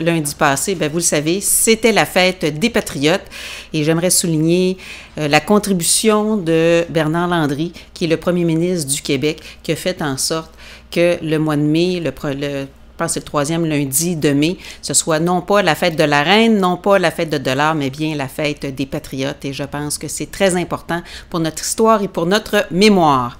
Lundi passé, ben, vous le savez, c'était la fête des Patriotes et j'aimerais souligner euh, la contribution de Bernard Landry, qui est le premier ministre du Québec, qui a fait en sorte que le mois de mai, le, je pense que c'est le troisième lundi de mai, ce soit non pas la fête de la reine, non pas la fête de dollars mais bien la fête des patriotes. Et je pense que c'est très important pour notre histoire et pour notre mémoire.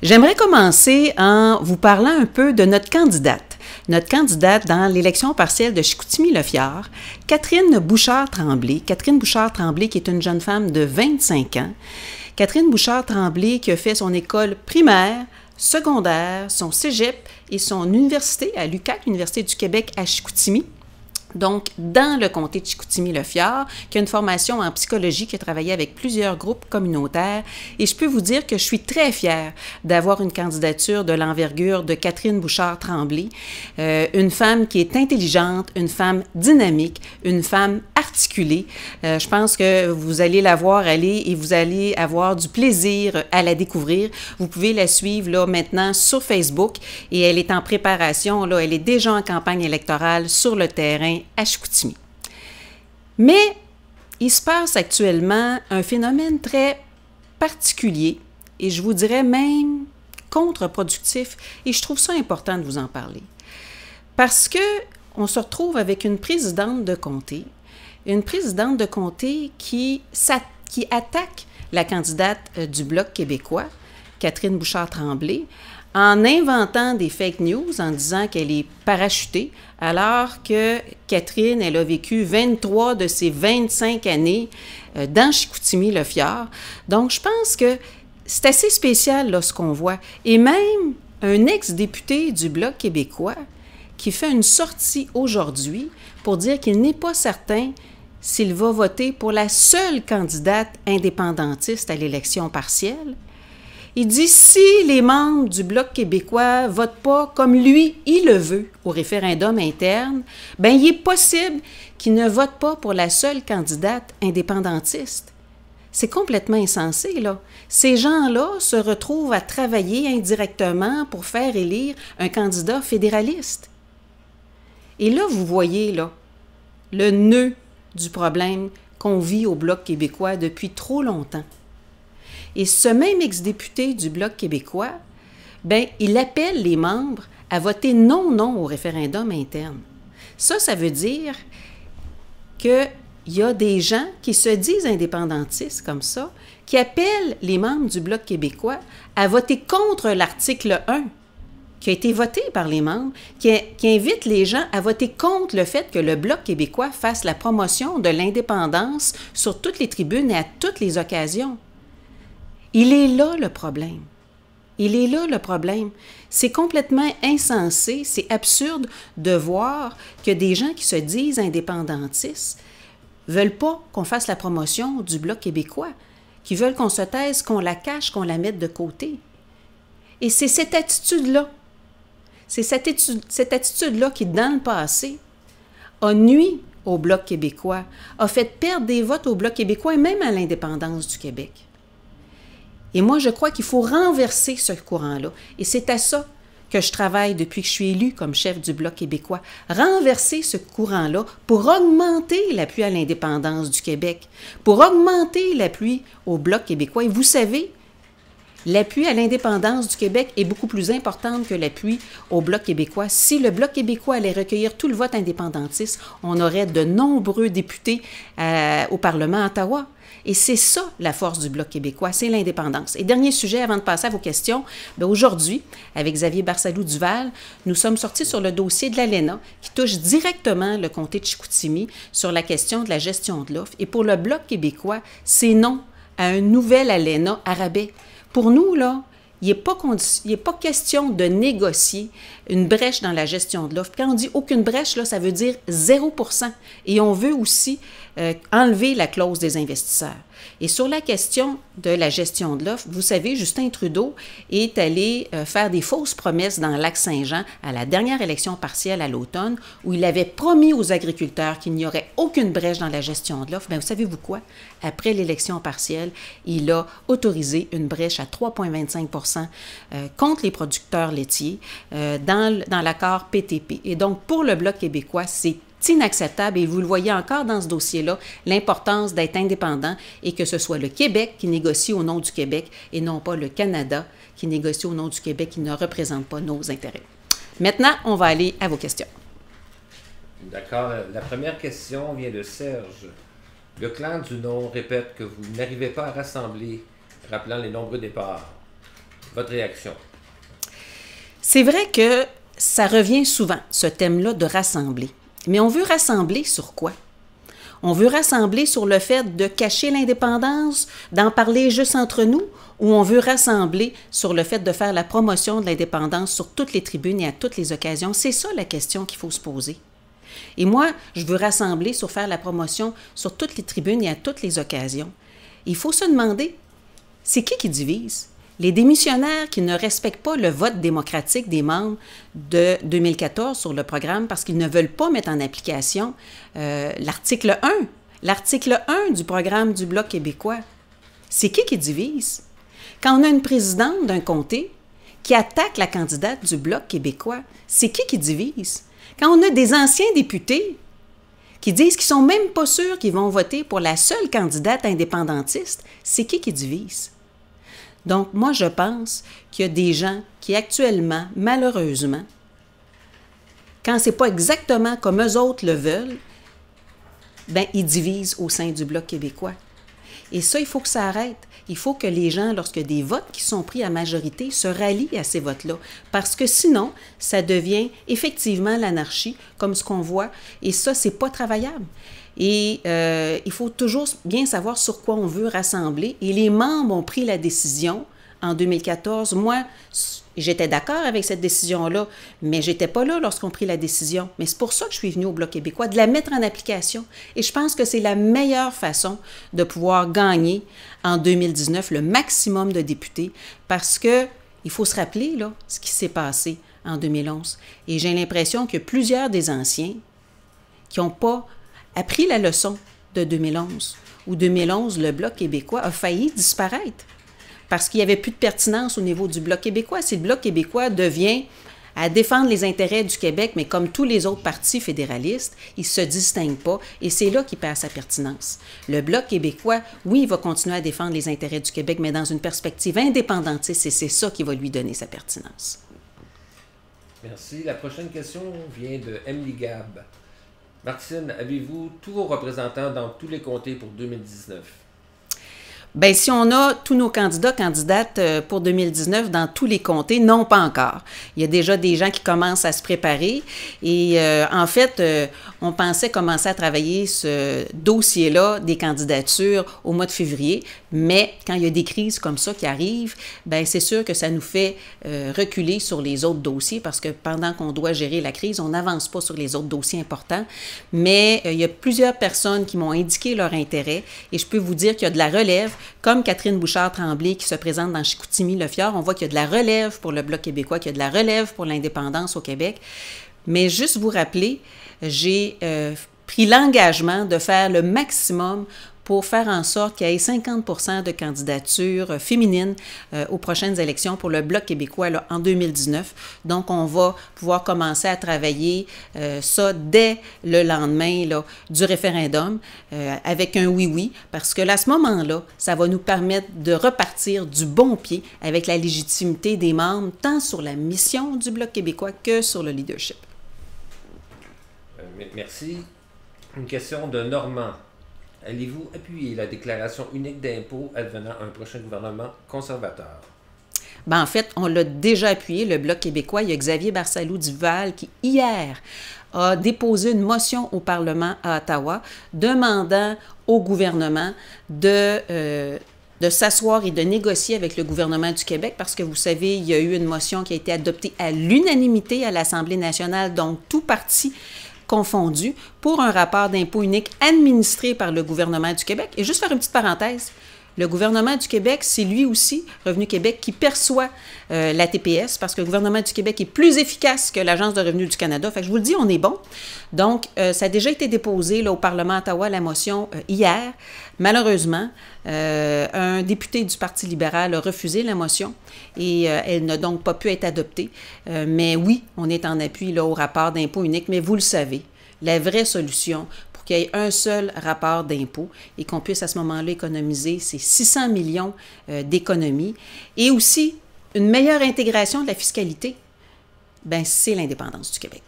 J'aimerais commencer en vous parlant un peu de notre candidate notre candidate dans l'élection partielle de Chicoutimi-le-Fjord, Catherine Bouchard-Tremblay. Catherine Bouchard-Tremblay, qui est une jeune femme de 25 ans. Catherine Bouchard-Tremblay, qui a fait son école primaire, secondaire, son cégep et son université à l'UQAC, l'Université du Québec à Chicoutimi donc dans le comté de Chicoutimi-le-Fjord, qui a une formation en psychologie, qui a travaillé avec plusieurs groupes communautaires. Et je peux vous dire que je suis très fière d'avoir une candidature de l'envergure de Catherine Bouchard-Tremblay, euh, une femme qui est intelligente, une femme dynamique, une femme articulée. Euh, je pense que vous allez la voir aller et vous allez avoir du plaisir à la découvrir. Vous pouvez la suivre là maintenant sur Facebook et elle est en préparation. Là, elle est déjà en campagne électorale sur le terrain à Chicoutimi. Mais il se passe actuellement un phénomène très particulier et je vous dirais même contre-productif et je trouve ça important de vous en parler. Parce que on se retrouve avec une présidente de comté, une présidente de comté qui attaque la candidate euh, du Bloc québécois, Catherine Bouchard-Tremblay, en inventant des fake news, en disant qu'elle est parachutée, alors que Catherine, elle a vécu 23 de ses 25 années euh, dans Chicoutimi-le-Fjord. Donc, je pense que c'est assez spécial là, ce qu'on voit. Et même un ex-député du Bloc québécois qui fait une sortie aujourd'hui pour dire qu'il n'est pas certain s'il va voter pour la seule candidate indépendantiste à l'élection partielle. Il dit si les membres du Bloc québécois votent pas comme lui, il le veut au référendum interne, ben il est possible qu'ils ne votent pas pour la seule candidate indépendantiste. C'est complètement insensé, là. Ces gens-là se retrouvent à travailler indirectement pour faire élire un candidat fédéraliste. Et là, vous voyez, là, le nœud du problème qu'on vit au Bloc québécois depuis trop longtemps. Et ce même ex-député du Bloc québécois, ben, il appelle les membres à voter non, non au référendum interne. Ça, ça veut dire qu'il y a des gens qui se disent indépendantistes comme ça, qui appellent les membres du Bloc québécois à voter contre l'article 1 qui a été voté par les membres, qui, qui, invite les gens à voter contre le fait que le Bloc québécois fasse la promotion de l'indépendance sur toutes les tribunes et à toutes les occasions. Il est là le problème. Il est là le problème. C'est complètement insensé, c'est absurde de voir que des gens qui se disent indépendantistes veulent pas qu'on fasse la promotion du Bloc québécois, qui veulent qu'on se taise, qu'on la cache, qu'on la mette de côté. Et c'est cette attitude-là, c'est cette, attitude-là qui, dans le passé, a nuit au Bloc québécois, a fait perdre des votes au Bloc québécois et même à l'indépendance du Québec. Et moi, je crois qu'il faut renverser ce courant-là. Et c'est à ça que je travaille depuis que je suis élu comme chef du Bloc québécois, renverser ce courant-là pour augmenter l'appui à l'indépendance du Québec, pour augmenter l'appui au Bloc québécois. Et vous savez, l'appui à l'indépendance du Québec est beaucoup plus important que l'appui au Bloc québécois. Si le Bloc québécois allait recueillir tout le vote indépendantiste, on aurait de nombreux députés euh, au Parlement à Ottawa. Et c'est ça la force du Bloc québécois, c'est l'indépendance. Et dernier sujet avant de passer à vos questions, ben, aujourd'hui, avec Xavier Barsalou Duval, nous sommes sortis sur le dossier de l'ALENA qui touche directement le comté de Chicoutimi sur la question de la gestion de l'offre. Et pour le Bloc québécois, c'est non à un nouvel ALENA arabais. Pour nous, là, il n'est pas, question de négocier une brèche dans la gestion de l'offre. Quand on dit aucune brèche, là, ça veut dire 0 Et on veut aussi euh, enlever la clause des investisseurs. Et sur la question de la gestion de l'offre, vous savez, Justin Trudeau est allé euh, faire des fausses promesses dans Lac-Saint-Jean à la dernière élection partielle à l'automne, où il avait promis aux agriculteurs qu'il n'y aurait aucune brèche dans la gestion de l'offre. Mais ben, vous savez-vous quoi? Après l'élection partielle, il a autorisé une brèche à 3,25 euh, contre les producteurs laitiers euh, dans l'accord PTP. Et donc, pour le Bloc québécois, c'est c'est inacceptable et vous le voyez encore dans ce dossier-là, l'importance d'être indépendant et que ce soit le Québec qui négocie au nom du Québec et non pas le Canada qui négocie au nom du Québec qui ne représente pas nos intérêts. Maintenant, on va aller à vos questions. D'accord. La première question vient de Serge. Le clan du nom répète que vous n'arrivez pas à rassembler, rappelant les nombreux départs. Votre réaction? C'est vrai que ça revient souvent, ce thème-là de rassembler. Mais on veut rassembler sur quoi? On veut rassembler sur le fait de cacher l'indépendance, d'en parler juste entre nous, ou on veut rassembler sur le fait de faire la promotion de l'indépendance sur toutes les tribunes et à toutes les occasions? C'est ça la question qu'il faut se poser. Et moi, je veux rassembler sur faire la promotion sur toutes les tribunes et à toutes les occasions. Il faut se demander, c'est qui qui divise? Les démissionnaires qui ne respectent pas le vote démocratique des membres de 2014 sur le programme parce qu'ils ne veulent pas mettre en application euh, l'article 1, l'article 1 du programme du Bloc québécois. C'est qui qui divise? Quand on a une présidente d'un comté qui attaque la candidate du Bloc québécois, c'est qui qui divise? Quand on a des anciens députés qui disent qu'ils sont même pas sûrs qu'ils vont voter pour la seule candidate indépendantiste, c'est qui qui divise? Donc, moi, je pense qu'il y a des gens qui actuellement, malheureusement, quand c'est pas exactement comme eux autres le veulent, ben, ils divisent au sein du Bloc québécois. Et ça, il faut que ça arrête. Il faut que les gens, lorsque des votes qui sont pris à majorité, se rallient à ces votes-là. Parce que sinon, ça devient effectivement l'anarchie, comme ce qu'on voit. Et ça, c'est pas travaillable. Et euh, il faut toujours bien savoir sur quoi on veut rassembler. Et les membres ont pris la décision en 2014. Moi, j'étais d'accord avec cette décision-là, mais j'étais pas là lorsqu'on pris la décision. Mais c'est pour ça que je suis venue au Bloc québécois, de la mettre en application. Et je pense que c'est la meilleure façon de pouvoir gagner en 2019 le maximum de députés parce que il faut se rappeler là, ce qui s'est passé en 2011. Et j'ai l'impression que plusieurs des anciens qui n'ont pas a pris la leçon de 2011, où 2011, le Bloc québécois a failli disparaître parce qu'il n'y avait plus de pertinence au niveau du Bloc québécois. Si le Bloc québécois devient à défendre les intérêts du Québec, mais comme tous les autres partis fédéralistes, il ne se distingue pas et c'est là qu'il perd sa pertinence. Le Bloc québécois, oui, il va continuer à défendre les intérêts du Québec, mais dans une perspective indépendantiste et c'est ça qui va lui donner sa pertinence. Merci. La prochaine question vient de Emily Gab Martine, avez-vous tous vos représentants dans tous les comtés pour 2019? Bien, si on a tous nos candidats, candidates euh, pour 2019 dans tous les comtés, non, pas encore. Il y a déjà des gens qui commencent à se préparer. Et euh, en fait, euh, on pensait commencer à travailler ce dossier-là des candidatures au mois de février. Mais quand il y a des crises comme ça qui arrivent, ben c'est sûr que ça nous fait reculer sur les autres dossiers parce que pendant qu'on doit gérer la crise, on n'avance pas sur les autres dossiers importants. Mais il y a plusieurs personnes qui m'ont indiqué leur intérêt et je peux vous dire qu'il y a de la relève comme Catherine Bouchard-Tremblay qui se présente dans Chicoutimi-le-Fjord, on voit qu'il y a de la relève pour le Bloc québécois, qu'il y a de la relève pour l'indépendance au Québec. Mais juste vous rappeler, j'ai euh, pris l'engagement de faire le maximum pour faire en sorte qu'il y ait 50 de candidatures euh, féminines euh, aux prochaines élections pour le Bloc québécois là, en 2019. Donc, on va pouvoir commencer à travailler euh, ça dès le lendemain là, du référendum avec un oui-oui, parce que là, à ce moment-là, ça va nous permettre de repartir du bon pied avec la légitimité des membres, tant sur la mission du Bloc québécois que sur le leadership. Merci. Une question de Normand. Allez-vous appuyer la déclaration unique d'impôt advenant un prochain gouvernement conservateur? Ben, en fait, on l'a déjà appuyé, le Bloc québécois. Il y a Xavier barcelou Duval qui, hier, a déposé une motion au Parlement à Ottawa demandant au gouvernement de... Euh, de s'asseoir et de négocier avec le gouvernement du Québec parce que vous savez, il y a eu une motion qui a été adoptée à l'unanimité à l'Assemblée nationale, donc tout parti confondus pour un rapport d'impôt unique administré par le gouvernement du Québec. Et juste faire une petite parenthèse, le gouvernement du Québec, c'est lui aussi, Revenu Québec, qui perçoit euh, la TPS parce que le gouvernement du Québec est plus efficace que l'Agence de revenus du Canada. Fait je vous le dis, on est bon. Donc, euh, ça a déjà été déposé là, au Parlement à Ottawa, la motion, euh, hier. Malheureusement, un député du Parti libéral a refusé la motion et elle n'a donc pas pu être adoptée. mais oui, on est en appui là, au rapport d'impôt unique, mais vous le savez, la vraie solution qu'il y ait un seul rapport d'impôt et qu'on puisse à ce moment-là économiser ces 600 millions euh, d'économies et aussi une meilleure intégration de la fiscalité, ben c'est l'indépendance du Québec.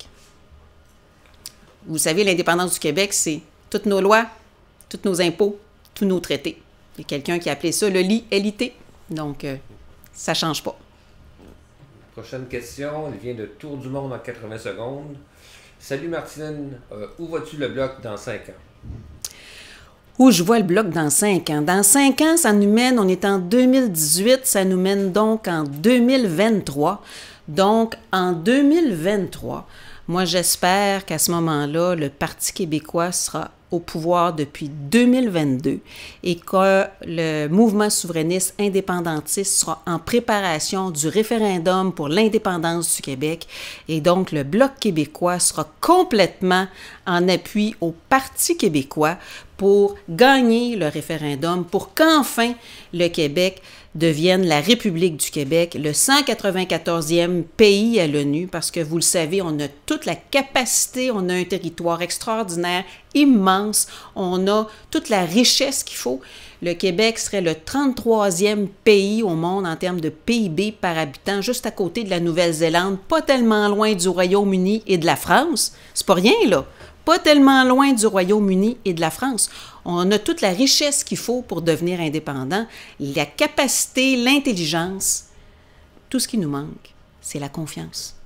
Vous savez, l'indépendance du Québec, c'est toutes nos lois, tous nos impôts, tous nos traités. Il y a quelqu'un qui a appelé ça le lit Donc, euh, ça ne change pas. Prochaine question, elle vient de Tour du Monde en 80 secondes. Salut Martine, euh, où vois-tu le bloc dans cinq ans? Où je vois le bloc dans cinq ans? Dans cinq ans, ça nous mène, on est en 2018, ça nous mène donc en 2023. Donc, en 2023, moi, j'espère qu'à ce moment-là, le Parti québécois sera au pouvoir depuis 2022 et que le mouvement souverainiste indépendantiste sera en préparation du référendum pour l'indépendance du Québec et donc le Bloc québécois sera complètement en appui au Parti québécois pour gagner le référendum, pour qu'enfin le Québec devienne la République du Québec, le 194e pays à l'ONU, parce que vous le savez, on a toute la capacité, on a un territoire extraordinaire, immense, on a toute la richesse qu'il faut. Le Québec serait le 33e pays au monde en termes de PIB par habitant, juste à côté de la Nouvelle-Zélande, pas tellement loin du Royaume-Uni et de la France. C'est pas rien, là pas tellement loin du Royaume-Uni et de la France. On a toute la richesse qu'il faut pour devenir indépendant, la capacité, l'intelligence. Tout ce qui nous manque, c'est la confiance.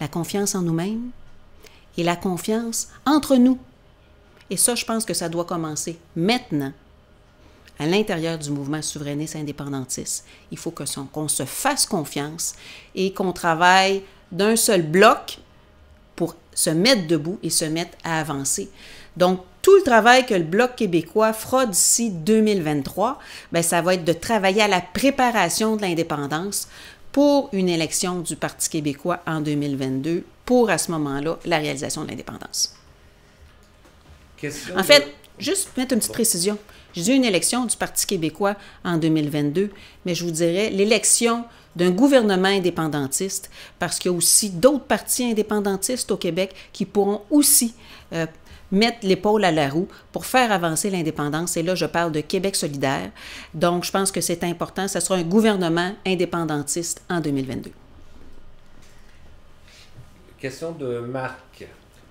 La confiance en nous-mêmes et la confiance entre nous. Et ça, je pense que ça doit commencer maintenant à l'intérieur du mouvement souverainiste indépendantiste. Il faut qu'on se fasse confiance et qu'on travaille d'un seul bloc se mettre debout et se mettre à avancer. Donc, tout le travail que le Bloc québécois fera d'ici 2023, ben ça va être de travailler à la préparation de l'indépendance pour une élection du Parti québécois en 2022, pour à ce moment-là la réalisation de l'indépendance. En fait, juste mettre une petite précision. J'ai dit une élection du Parti québécois en 2022, mais je vous dirais l'élection d'un gouvernement indépendantiste, parce qu'il y a aussi d'autres partis indépendantistes au Québec qui pourront aussi euh, mettre l'épaule à la roue pour faire avancer l'indépendance. Et là, je parle de Québec solidaire. Donc, je pense que c'est important. Ce sera un gouvernement indépendantiste en 2022. Question de Marc.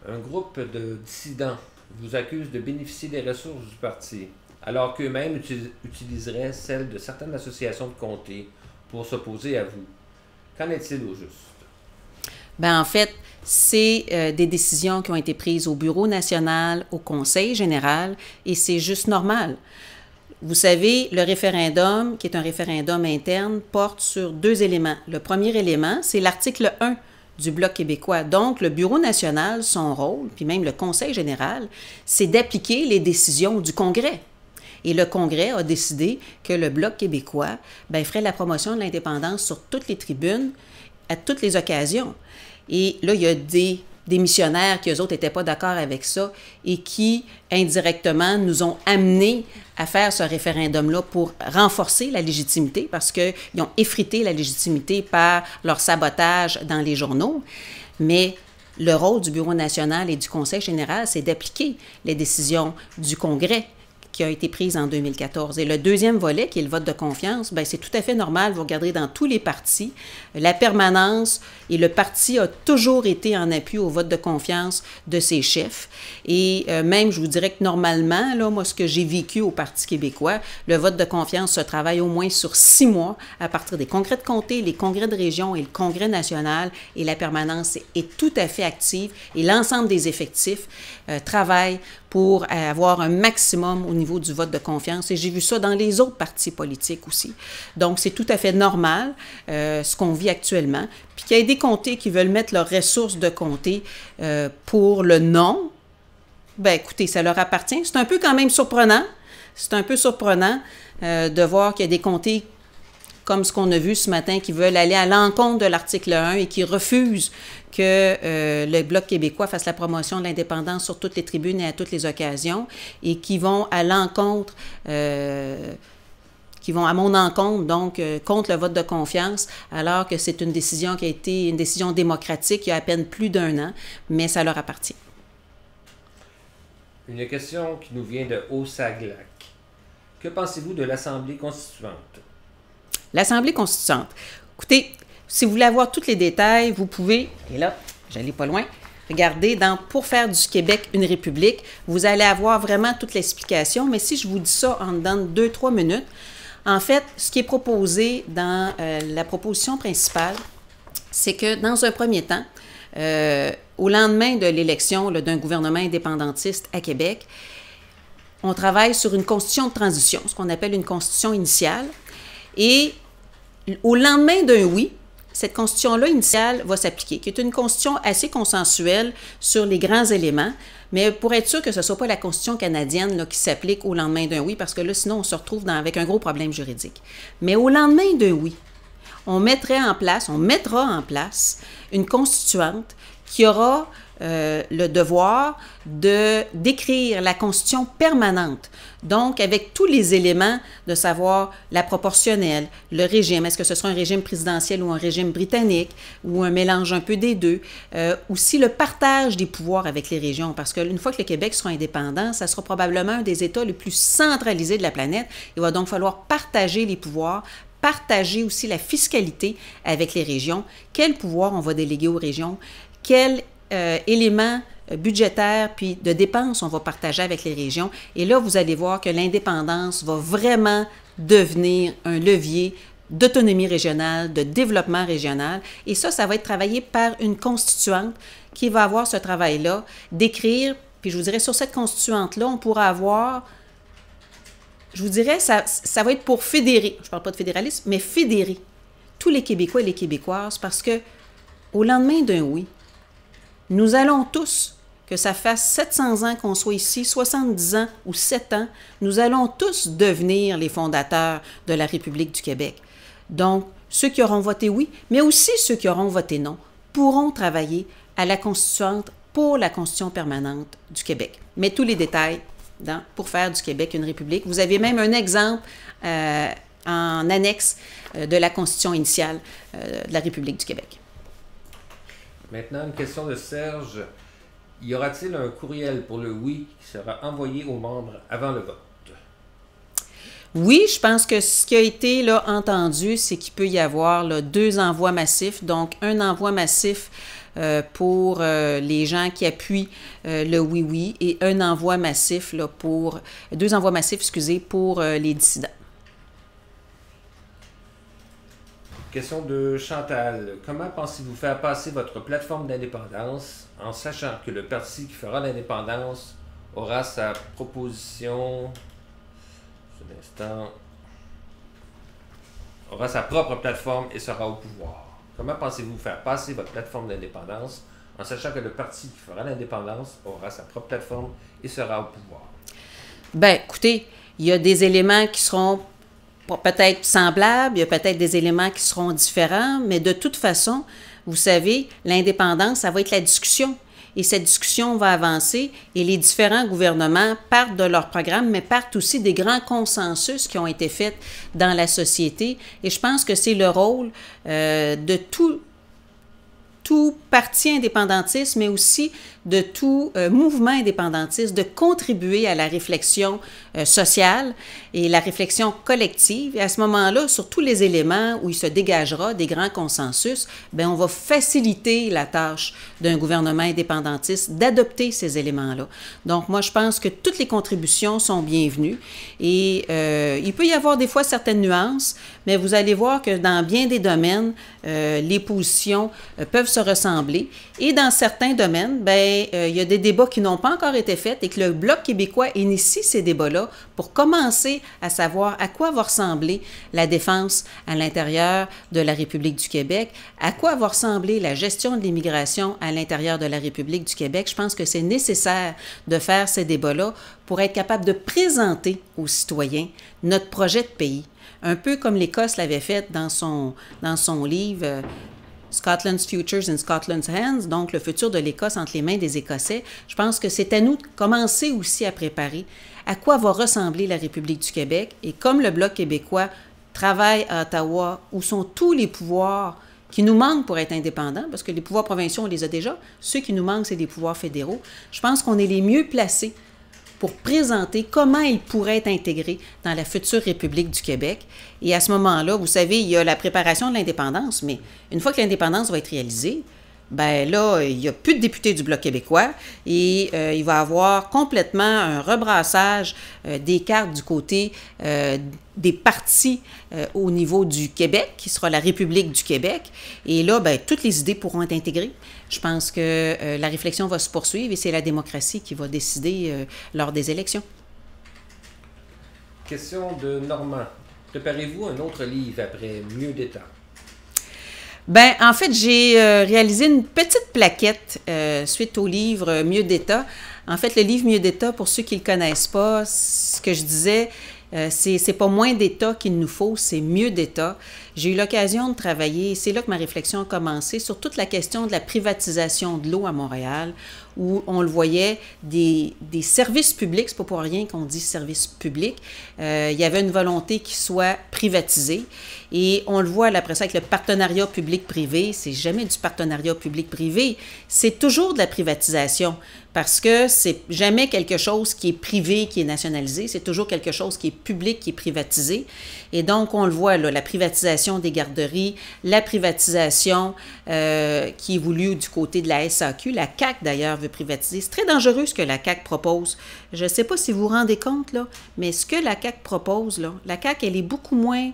Un groupe de dissidents vous accuse de bénéficier des ressources du parti, alors qu'eux-mêmes utiliseraient celles de certaines associations de comté pour s'opposer à vous. Qu'en est-il au juste? Ben, en fait, c'est euh, des décisions qui ont été prises au Bureau national, au Conseil général, et c'est juste normal. Vous savez, le référendum, qui est un référendum interne, porte sur deux éléments. Le premier élément, c'est l'article 1 du Bloc québécois. Donc, le Bureau national, son rôle, puis même le Conseil général, c'est d'appliquer les décisions du Congrès. Et le Congrès a décidé que le Bloc québécois ben, ferait la promotion de l'indépendance sur toutes les tribunes, à toutes les occasions. Et là, il y a des des missionnaires qui, eux autres, n'étaient pas d'accord avec ça et qui, indirectement, nous ont amenés à faire ce référendum-là pour renforcer la légitimité parce qu'ils ont effrité la légitimité par leur sabotage dans les journaux. Mais le rôle du Bureau national et du Conseil général, c'est d'appliquer les décisions du Congrès qui a été prise en 2014. Et le deuxième volet, qui est le vote de confiance, ben c'est tout à fait normal. Vous regarderez dans tous les partis, la permanence et le parti a toujours été en appui au vote de confiance de ses chefs. Et euh, même, je vous dirais que normalement, là, moi, ce que j'ai vécu au Parti québécois, le vote de confiance se travaille au moins sur six mois à partir des congrès de comté, les congrès de région et le congrès national. Et la permanence est tout à fait active et l'ensemble des effectifs euh, travaille. travaillent pour avoir un maximum au niveau du vote de confiance. Et j'ai vu ça dans les autres partis politiques aussi. Donc, c'est tout à fait normal euh, ce qu'on vit actuellement. Puis qu'il y a des comtés qui veulent mettre leurs ressources de comté euh, pour le non, ben écoutez, ça leur appartient. C'est un peu quand même surprenant. C'est un peu surprenant euh, de voir qu'il y a des comtés comme ce qu'on a vu ce matin, qui veulent aller à l'encontre de l'article 1 et qui refusent que euh, le Bloc québécois fasse la promotion de l'indépendance sur toutes les tribunes et à toutes les occasions, et qui vont à l'encontre... Euh, qui vont à mon encontre, donc euh, contre le vote de confiance, alors que c'est une décision qui a été une décision démocratique il y a à peine plus d'un an, mais ça leur appartient. Une question qui nous vient de haut Que pensez-vous de l'Assemblée constituante? L'Assemblée constituante. Écoutez, si vous voulez avoir tous les détails, vous pouvez, et là, j'allais pas loin, Regardez, dans Pour faire du Québec une république, vous allez avoir vraiment toute l'explication, mais si je vous dis ça en dedans de deux, minutes, en fait, ce qui est proposé dans euh, la proposition principale, c'est que dans un premier temps, euh, au lendemain de l'élection d'un gouvernement indépendantiste à Québec, on travaille sur une constitution de transition, ce qu'on appelle une constitution initiale, et au lendemain d'un oui, cette constitution-là initiale va s'appliquer, qui est une constitution assez consensuelle sur les grands éléments, mais pour être sûr que ce ne soit pas la constitution canadienne qui s'applique au lendemain d'un oui, parce que là, sinon, on se retrouve avec un gros problème juridique. Mais au lendemain d'un oui, on mettrait en place, on mettra en place une constituante qui aura euh, le devoir de décrire la constitution permanente. Donc, avec tous les éléments de savoir la proportionnelle, le régime, est-ce que ce sera un régime présidentiel ou un régime britannique, ou un mélange un peu des deux, euh, aussi le partage des pouvoirs avec les régions, parce qu'une fois que le Québec sera indépendant, ça sera probablement un des États les plus centralisés de la planète. Il va donc falloir partager les pouvoirs, partager aussi la fiscalité avec les régions, quel pouvoir on va déléguer aux régions, quel euh, élément euh, budgétaire puis de dépenses on va partager avec les régions. Et là, vous allez voir que l'indépendance va vraiment devenir un levier d'autonomie régionale, de développement régional. Et ça, ça va être travaillé par une constituante qui va avoir ce travail-là d'écrire. Puis je vous dirais, sur cette constituante-là, on pourra avoir, je vous dirais, ça, va être pour fédérer, je ne parle pas de fédéralisme, mais fédérer tous les Québécois et les Québécoises parce que au lendemain d'un oui, nous allons tous, que ça fasse 700 ans qu'on soit ici, 70 ans ou 7 ans, nous allons tous devenir les fondateurs de la République du Québec. Donc, ceux qui auront voté oui, mais aussi ceux qui auront voté non, pourront travailler à la constituante pour la constitution permanente du Québec. Mais tous les détails pour faire du Québec une république. Vous avez même un exemple euh, en annexe euh, de la constitution initiale euh, de la République du Québec. Maintenant, une question de Serge. Y aura-t-il un courriel pour le oui qui sera envoyé aux membres avant le vote? Oui, je pense que ce qui a été là, entendu, c'est qu'il peut y avoir deux envois massifs. Donc, un envoi massif euh, pour euh, les gens qui appuient euh, le oui-oui et un envoi massif là, pour deux envois massifs, excusez, pour les dissidents. Question de Chantal. Comment pensez-vous faire passer votre plateforme d'indépendance en sachant que le parti qui fera l'indépendance aura sa proposition. Un instant. Aura sa propre plateforme et sera au pouvoir. Comment pensez-vous faire passer votre plateforme d'indépendance en sachant que le parti qui fera l'indépendance aura sa propre plateforme et sera au pouvoir? Ben, écoutez, il y a des éléments qui seront peut-être semblables, il y a peut-être des éléments qui seront différents, mais de toute façon, vous savez, l'indépendance, ça va être la discussion. Et cette discussion va avancer et les différents gouvernements partent de leur programme, mais partent aussi des grands consensus qui ont été faits dans la société. Et je pense que c'est le rôle euh, de tout, tout parti indépendantiste, mais aussi de tout euh, mouvement indépendantiste de contribuer à la réflexion euh, sociale et la réflexion collective. Et à ce moment-là, sur tous les éléments où il se dégagera des grands consensus, bien, on va faciliter la tâche d'un gouvernement indépendantiste d'adopter ces éléments-là. Donc, moi, je pense que toutes les contributions sont bienvenues et euh, il peut y avoir des fois certaines nuances, mais vous allez voir que dans bien des domaines, les positions peuvent se ressembler et dans certains domaines, ben euh, il y a des débats qui n'ont pas encore été faits et que le Bloc québécois initie ces débats-là pour commencer à savoir à quoi va ressembler la défense à l'intérieur de la République du Québec, à quoi va ressembler la gestion de l'immigration à l'intérieur de la République du Québec. Je pense que c'est nécessaire de faire ces débats-là pour être capable de présenter aux citoyens notre projet de pays un peu comme l'Écosse l'avait fait dans son, dans son livre euh, Scotland's Futures in Scotland's Hands, donc le futur de l'Écosse entre les mains des Écossais, je pense que c'est à nous de commencer aussi à préparer à quoi va ressembler la République du Québec. Et comme le Bloc québécois travaille à Ottawa, où sont tous les pouvoirs qui nous manquent pour être indépendants, parce que les pouvoirs provinciaux, on les a déjà, ceux qui nous manquent, c'est des pouvoirs fédéraux, je pense qu'on est les mieux placés pour présenter comment il pourrait être intégré dans la future République du Québec. Et à ce moment-là, vous savez, il y a la préparation de l'indépendance, mais une fois que l'indépendance va être réalisée, ben là, il n'y a plus de députés du Bloc québécois et euh, il va avoir complètement un rebrassage euh, des cartes du côté euh, des partis au niveau du Québec, qui sera la République du Québec. Et là, ben, toutes les idées pourront être intégrées. Je pense que euh, la réflexion va se poursuivre et c'est la démocratie qui va décider euh, lors des élections. Question de Normand. Préparez-vous un autre livre après Mieux d'État? Ben, en fait, j'ai euh, réalisé une petite plaquette suite au livre Mieux d'État. En fait, le livre Mieux d'État, pour ceux qui ne le connaissent pas, ce que je disais, ce c'est pas moins d'État qu'il nous faut, c'est mieux d'État. J'ai eu l'occasion de travailler, c'est là que ma réflexion a commencé, sur toute la question de la privatisation de l'eau à Montréal, où on le voyait, des, services publics, c'est pas pour rien qu'on dit services publics, euh, il y avait une volonté qui soit privatisée. Et on le voit après ça avec le partenariat public-privé, c'est jamais du partenariat public-privé, c'est toujours de la privatisation parce que c'est jamais quelque chose qui est privé, qui est nationalisé, c'est toujours quelque chose qui est public, qui est privatisé. Et donc on le voit là, la privatisation des garderies, la privatisation euh, qui est voulue du côté de la SAQ. La CAC d'ailleurs veut privatiser. C'est très dangereux ce que la CAC propose. Je ne sais pas si vous vous rendez compte là, mais ce que la CAC propose là, la CAC elle est beaucoup moins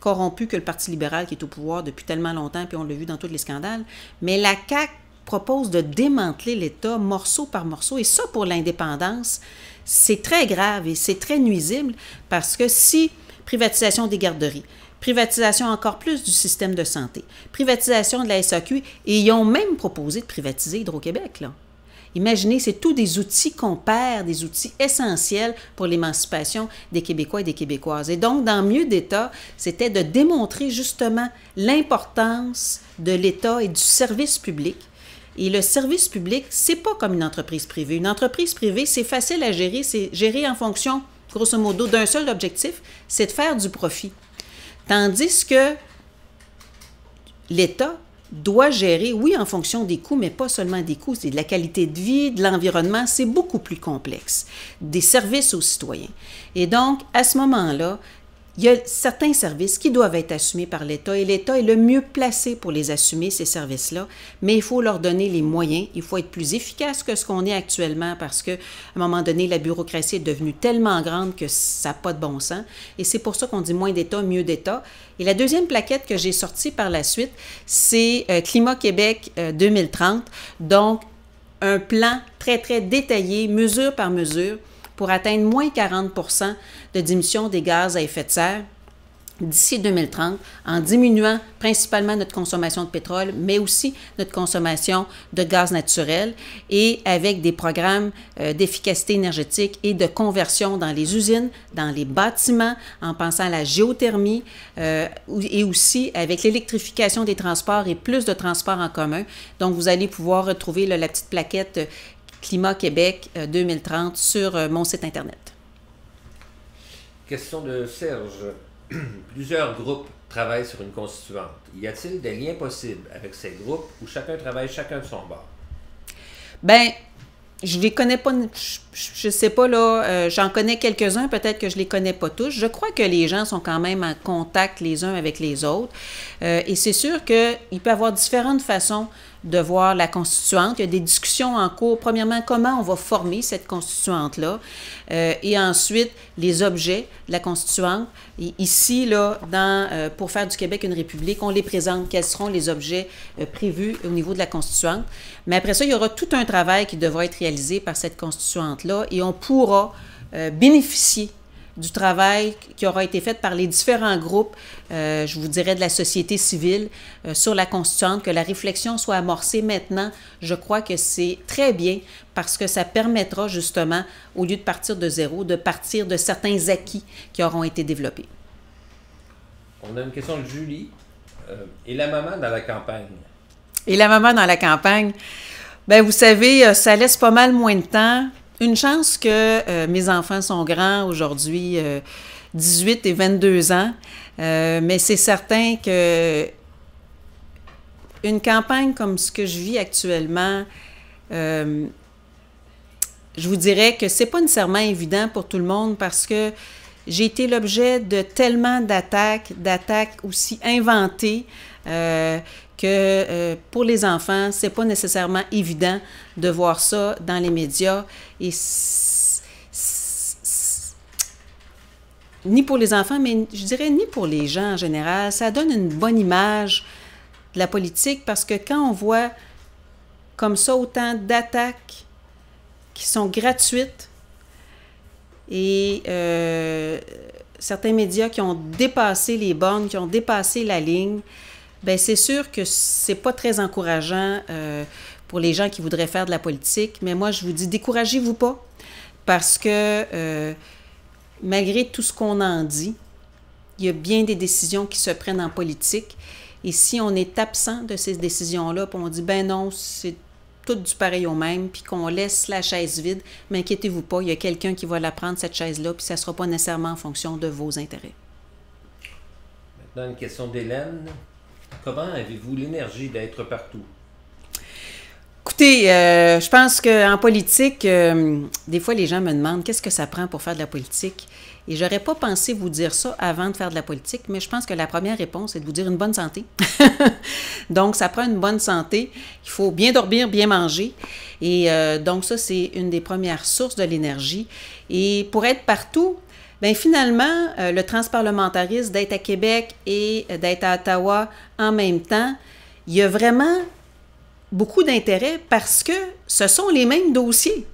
corrompue que le Parti libéral qui est au pouvoir depuis tellement longtemps, puis on l'a vu dans tous les scandales. Mais la CAC propose de démanteler l'État morceau par morceau, et ça pour l'indépendance, c'est très grave et c'est très nuisible parce que si privatisation des garderies, Privatisation encore plus du système de santé, privatisation de la SAQ, et ils ont même proposé de privatiser Hydro-Québec. Imaginez, c'est tous des outils qu'on perd, des outils essentiels pour l'émancipation des Québécois et des Québécoises. Et donc, dans Mieux d'État, c'était de démontrer justement l'importance de l'État et du service public et le service public, c'est pas comme une entreprise privée. Une entreprise privée, c'est facile à gérer, c'est géré en fonction, grosso modo, d'un seul objectif, c'est de faire du profit. Tandis que l'État doit gérer, oui, en fonction des coûts, mais pas seulement des coûts, c'est de la qualité de vie, de l'environnement, c'est beaucoup plus complexe, des services aux citoyens. Et donc, à ce moment-là, il y a certains services qui doivent être assumés par l'État et l'État est le mieux placé pour les assumer, ces services-là, mais il faut leur donner les moyens, il faut être plus efficace que ce qu'on est actuellement parce que, à un moment donné, la bureaucratie est devenue tellement grande que ça n'a pas de bon sens. Et c'est pour ça qu'on dit moins d'État, mieux d'État. Et la deuxième plaquette que j'ai sortie par la suite, c'est euh, Climat Québec 2030. Euh, Donc, un plan très, très détaillé, mesure par mesure, pour atteindre moins 40 de diminution des gaz à effet de serre d'ici 2030 en diminuant principalement notre consommation de pétrole, mais aussi notre consommation de gaz naturel et avec des programmes euh, d'efficacité énergétique et de conversion dans les usines, dans les bâtiments, en pensant à la géothermie euh, et aussi avec l'électrification des transports et plus de transports en commun. Donc, vous allez pouvoir retrouver la petite plaquette euh, Climat Québec 2030 euh, sur euh, mon site Internet. Question de Serge. Plusieurs groupes travaillent sur une constituante. Y a-t-il des liens possibles avec ces groupes où chacun travaille chacun de son bord? Ben, je les connais pas, je, ne sais pas là, euh, j'en connais quelques-uns, peut-être que je les connais pas tous. Je crois que les gens sont quand même en contact les uns avec les autres. et c'est sûr qu'il peut y avoir différentes façons de voir la constituante. Il y a des discussions en cours. Premièrement, comment on va former cette constituante-là. Euh, et ensuite, les objets de la constituante. ici, là, dans, euh, pour faire du Québec une république, on les présente. Quels seront les objets euh, prévus au niveau de la constituante? Mais après ça, il y aura tout un travail qui devra être réalisé par cette constituante-là et on pourra bénéficier du travail qui aura été fait par les différents groupes, euh, je vous dirais de la société civile, euh, sur la constituante, que la réflexion soit amorcée maintenant, je crois que c'est très bien parce que ça permettra justement, au lieu de partir de zéro, de partir de certains acquis qui auront été développés. On a une question de Julie. Euh, et la maman dans la campagne? Et la maman dans la campagne? Ben vous savez, ça laisse pas mal moins de temps une chance que euh, mes enfants sont grands aujourd'hui, 18 euh, et 22 ans, euh, mais c'est certain que une campagne comme ce que je vis actuellement, je vous dirais que c'est pas nécessairement évident pour tout le monde parce que j'ai été l'objet de tellement d'attaques, d'attaques aussi inventées euh, que euh, pour les enfants, c'est pas nécessairement évident de voir ça dans les médias et ni pour les enfants, mais je dirais ni pour les gens en général. Ça donne une bonne image de la politique parce que quand on voit comme ça autant d'attaques qui sont gratuites et euh, certains médias qui ont dépassé les bornes, qui ont dépassé la ligne, ben c'est sûr que c'est pas très encourageant euh, pour les gens qui voudraient faire de la politique. Mais moi, je vous dis, découragez-vous pas, parce que euh, malgré tout ce qu'on en dit, il y a bien des décisions qui se prennent en politique. Et si on est absent de ces décisions-là, on dit, ben non, c'est tout du pareil au même, puis qu'on laisse la chaise vide, mais inquiétez-vous pas, il y a quelqu'un qui va la prendre, cette chaise-là, puis ça ne sera pas nécessairement en fonction de vos intérêts. Maintenant, une question d'Hélène. Comment avez-vous l'énergie d'être partout? Écoutez, euh, je pense qu'en politique, euh, des fois, les gens me demandent qu'est-ce que ça prend pour faire de la politique. Et j'aurais pas pensé vous dire ça avant de faire de la politique, mais je pense que la première réponse est de vous dire une bonne santé. donc, ça prend une bonne santé. Il faut bien dormir, bien manger. Et euh, donc, ça, c'est une des premières sources de l'énergie. Et pour être partout, Bien, finalement, le transparlementarisme d'être à Québec et d'être à Ottawa en même temps, il y a vraiment beaucoup d'intérêt parce que ce sont les mêmes dossiers.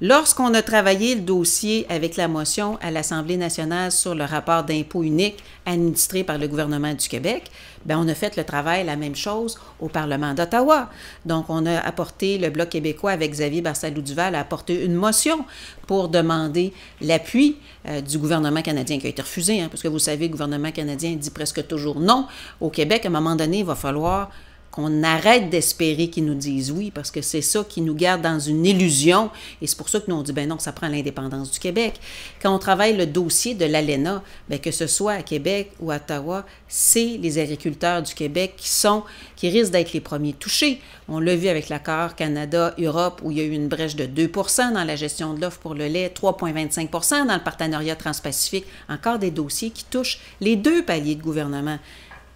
Lorsqu'on a travaillé le dossier avec la motion à l'Assemblée nationale sur le rapport d'impôt unique administré par le gouvernement du Québec, bien, on a fait le travail, la même chose, au Parlement d'Ottawa. Donc, on a apporté, le Bloc québécois avec Xavier Barsalou-Duval a apporté une motion pour demander l'appui euh, du gouvernement canadien, qui a été refusé, hein, parce que vous savez, le gouvernement canadien dit presque toujours non. Au Québec, à un moment donné, il va falloir qu'on arrête d'espérer qu'ils nous disent oui, parce que c'est ça qui nous garde dans une illusion. Et c'est pour ça que nous, on dit, ben non, ça prend l'indépendance du Québec. Quand on travaille le dossier de l'ALENA, mais ben que ce soit à Québec ou à Ottawa, c'est les agriculteurs du Québec qui sont, qui risquent d'être les premiers touchés. On l'a vu avec l'accord Canada-Europe, où il y a eu une brèche de 2 dans la gestion de l'offre pour le lait, 3,25 dans le partenariat transpacifique. Encore des dossiers qui touchent les deux paliers de gouvernement.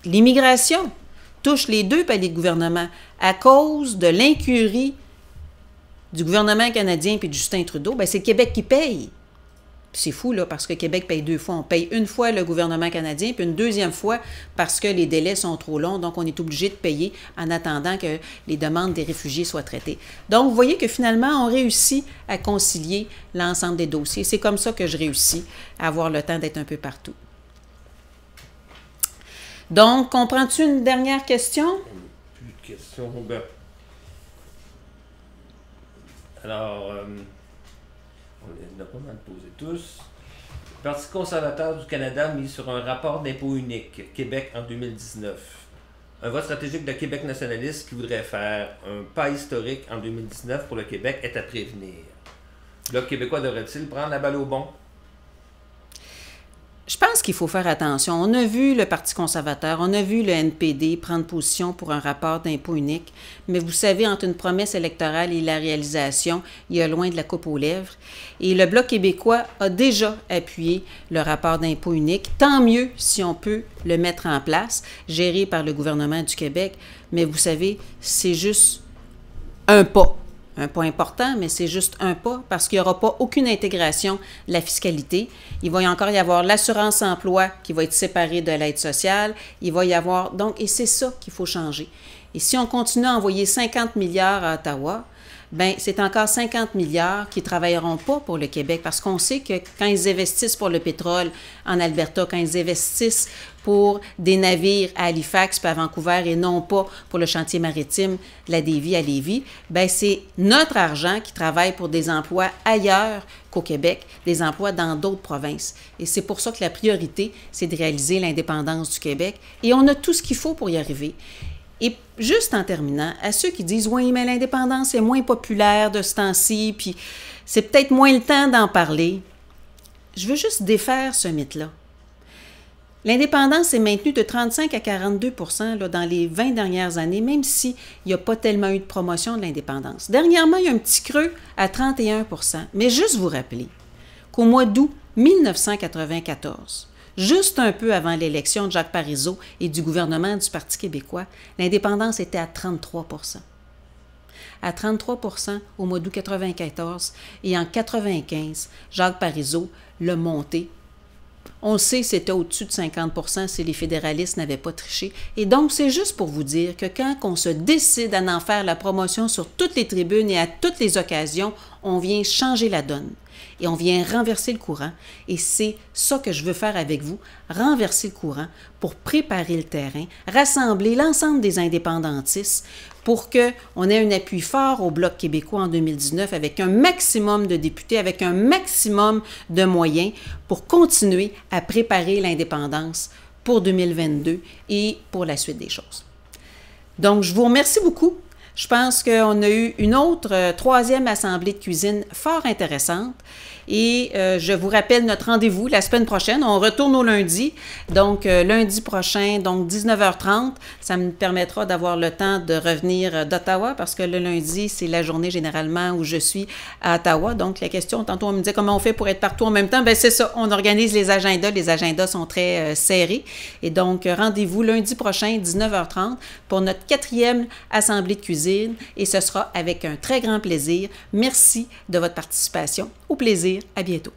L'immigration, touche les deux paliers de gouvernement à cause de l'incurie du gouvernement canadien puis de Justin Trudeau, ben c'est Québec qui paye. C'est fou, là, parce que Québec paye deux fois. On paye une fois le gouvernement canadien, puis une deuxième fois parce que les délais sont trop longs, donc on est obligé de payer en attendant que les demandes des réfugiés soient traitées. Donc, vous voyez que finalement, on réussit à concilier l'ensemble des dossiers. C'est comme ça que je réussis à avoir le temps d'être un peu partout. Donc, comprends-tu une dernière question? Plus de questions, Alors, euh, on l'a pas mal posé tous. Parti conservateur du Canada mis sur un rapport d'impôt unique, Québec en 2019. Un vote stratégique de Québec nationaliste qui voudrait faire un pas historique en 2019 pour le Québec est à prévenir. Le Québécois devrait-il prendre la balle au bon? Je pense qu'il faut faire attention. On a vu le Parti conservateur, on a vu le NPD prendre position pour un rapport d'impôt unique, mais vous savez, entre une promesse électorale et la réalisation, il y a loin de la coupe aux lèvres. Et le Bloc québécois a déjà appuyé le rapport d'impôt unique. Tant mieux si on peut le mettre en place, géré par le gouvernement du Québec, mais vous savez, c'est juste un pas un pas important, mais c'est juste un pas parce qu'il n'y aura pas aucune intégration la fiscalité. Il va encore y avoir l'assurance emploi qui va être séparée de l'aide sociale. Il va y avoir donc, et c'est ça qu'il faut changer. Et si on continue à envoyer 50 milliards à Ottawa, ben c'est encore 50 milliards qui travailleront pas pour le Québec parce qu'on sait que quand ils investissent pour le pétrole en Alberta, quand ils investissent pour des navires à Halifax puis à Vancouver et non pas pour le chantier maritime la dévi à Lévis, ben c'est notre argent qui travaille pour des emplois ailleurs qu'au Québec, des emplois dans d'autres provinces. Et c'est pour ça que la priorité, c'est de réaliser l'indépendance du Québec. Et on a tout ce qu'il faut pour y arriver. Et juste en terminant, à ceux qui disent oui, mais l'indépendance est moins populaire de ce temps-ci, puis c'est peut-être moins le temps d'en parler, je veux juste défaire ce mythe-là. L'indépendance est maintenue de 35 à 42 dans les 20 dernières années, même s'il n'y a pas tellement eu de promotion de l'indépendance. Dernièrement, il y a un petit creux à 31 mais juste vous rappeler qu'au mois d'août 1994, juste un peu avant l'élection de Jacques Parizeau et du gouvernement du Parti québécois, l'indépendance était à 33 à 33 au mois d'août 1994 et en 1995, Jacques Parizeau l'a monté. On sait sait, c'était au-dessus de 50 si les fédéralistes n'avaient pas triché. Et donc, c'est juste pour vous dire que quand on se décide à en faire la promotion sur toutes les tribunes et à toutes les occasions, on vient changer la donne et on vient renverser le courant. Et c'est ça que je veux faire avec vous, renverser le courant pour préparer le terrain, rassembler l'ensemble des indépendantistes pour qu'on ait un appui fort au Bloc québécois en 2019 avec un maximum de députés, avec un maximum de moyens pour continuer à préparer l'indépendance pour 2022 et pour la suite des choses. Donc, je vous remercie beaucoup je pense qu'on a eu une autre euh, troisième assemblée de cuisine fort intéressante et euh, je vous rappelle notre rendez-vous la semaine prochaine. On retourne au lundi. Donc, euh, lundi prochain, donc 19h30. Ça me permettra d'avoir le temps de revenir euh, d'Ottawa parce que le lundi, c'est la journée généralement où je suis à Ottawa. Donc, la question, tantôt, on me dit comment on fait pour être partout en même temps. Ben c'est ça. On organise les agendas. Les agendas sont très serrés. Et donc, rendez-vous lundi prochain, 19h30, pour notre quatrième assemblée de cuisine. Et ce sera avec un très grand plaisir. Merci de votre participation. Au plaisir. A À bientôt.